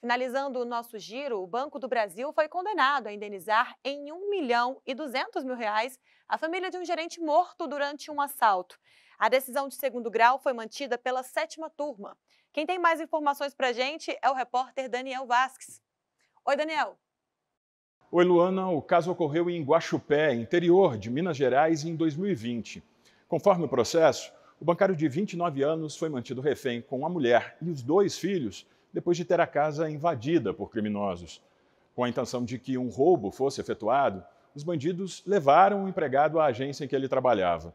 Finalizando o nosso giro, o Banco do Brasil foi condenado a indenizar em 1 milhão e 200 mil reais a família de um gerente morto durante um assalto. A decisão de segundo grau foi mantida pela sétima turma. Quem tem mais informações para a gente é o repórter Daniel Vasques. Oi, Daniel. Oi, Luana. O caso ocorreu em Guaxupé, interior de Minas Gerais, em 2020. Conforme o processo, o bancário de 29 anos foi mantido refém com a mulher e os dois filhos depois de ter a casa invadida por criminosos. Com a intenção de que um roubo fosse efetuado, os bandidos levaram o empregado à agência em que ele trabalhava.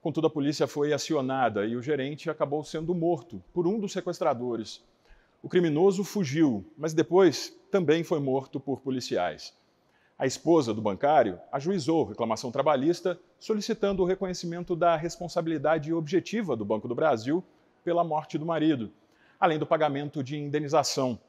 Contudo, a polícia foi acionada e o gerente acabou sendo morto por um dos sequestradores. O criminoso fugiu, mas depois também foi morto por policiais. A esposa do bancário ajuizou reclamação trabalhista, solicitando o reconhecimento da responsabilidade objetiva do Banco do Brasil pela morte do marido além do pagamento de indenização.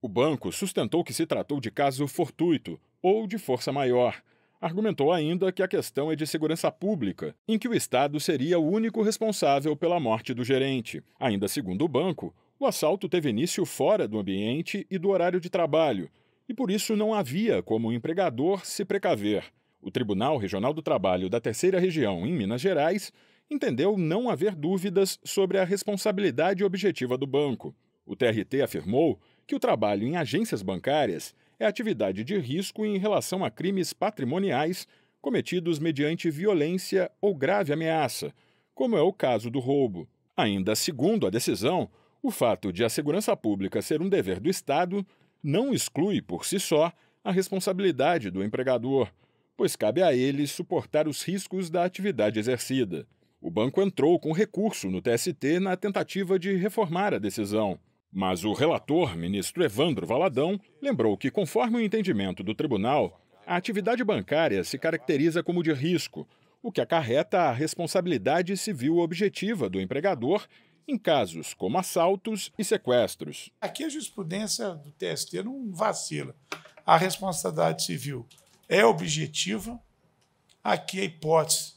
O banco sustentou que se tratou de caso fortuito ou de força maior. Argumentou ainda que a questão é de segurança pública, em que o Estado seria o único responsável pela morte do gerente. Ainda segundo o banco, o assalto teve início fora do ambiente e do horário de trabalho, e por isso não havia como o empregador se precaver. O Tribunal Regional do Trabalho da Terceira Região, em Minas Gerais, entendeu não haver dúvidas sobre a responsabilidade objetiva do banco. O TRT afirmou que o trabalho em agências bancárias é atividade de risco em relação a crimes patrimoniais cometidos mediante violência ou grave ameaça, como é o caso do roubo. Ainda segundo a decisão, o fato de a segurança pública ser um dever do Estado não exclui por si só a responsabilidade do empregador, pois cabe a ele suportar os riscos da atividade exercida. O banco entrou com recurso no TST na tentativa de reformar a decisão. Mas o relator, ministro Evandro Valadão, lembrou que, conforme o entendimento do tribunal, a atividade bancária se caracteriza como de risco, o que acarreta a responsabilidade civil objetiva do empregador em casos como assaltos e sequestros. Aqui a jurisprudência do TST não vacila. A responsabilidade civil é objetiva. Aqui a hipótese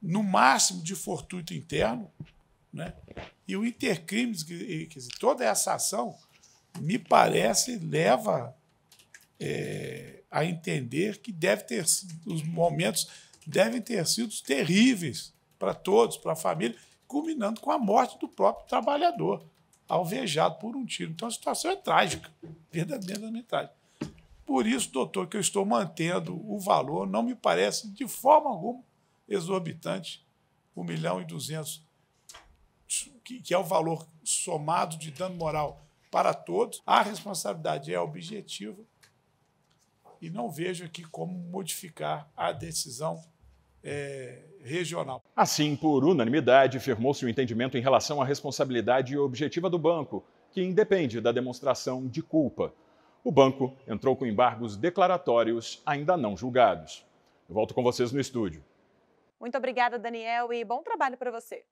no máximo de fortuito interno, né? E o intercrimes, que, toda essa ação, me parece, leva é, a entender que deve ter os momentos devem ter sido terríveis para todos, para a família, culminando com a morte do próprio trabalhador, alvejado por um tiro. Então a situação é trágica, verdadeiramente trágica. Por isso, doutor, que eu estou mantendo o valor, não me parece de forma alguma exorbitante, 1 milhão e 200, que, que é o valor somado de dano moral para todos. A responsabilidade é objetiva e não vejo aqui como modificar a decisão é, regional. Assim, por unanimidade, firmou-se o entendimento em relação à responsabilidade objetiva do banco, que independe da demonstração de culpa. O banco entrou com embargos declaratórios ainda não julgados. Eu volto com vocês no estúdio. Muito obrigada, Daniel, e bom trabalho para você.